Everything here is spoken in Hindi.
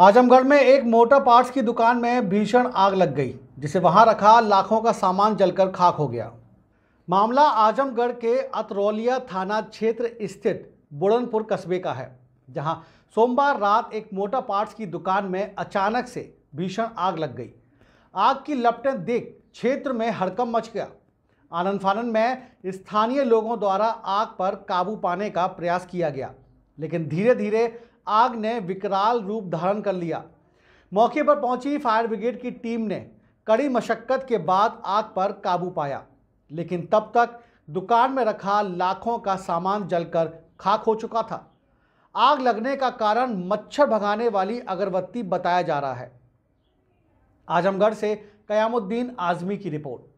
आजमगढ़ में एक मोटर पार्ट्स की दुकान में भीषण आग लग गई जिसे वहां रखा लाखों का सामान जलकर खाक हो गया मामला आजमगढ़ के अतरौलिया थाना क्षेत्र स्थित बुड़नपुर कस्बे का है जहां सोमवार रात एक मोटर पार्ट्स की दुकान में अचानक से भीषण आग लग गई आग की लपटें देख क्षेत्र में हड़कम मच गया आनंद फानंद में स्थानीय लोगों द्वारा आग पर काबू पाने का प्रयास किया गया लेकिन धीरे धीरे आग ने विकराल रूप धारण कर लिया मौके पर पहुंची फायर ब्रिगेड की टीम ने कड़ी मशक्क़त के बाद आग पर काबू पाया लेकिन तब तक दुकान में रखा लाखों का सामान जलकर खाक हो चुका था आग लगने का कारण मच्छर भगाने वाली अगरबत्ती बताया जा रहा है आजमगढ़ से कयामुद्दीन आजमी की रिपोर्ट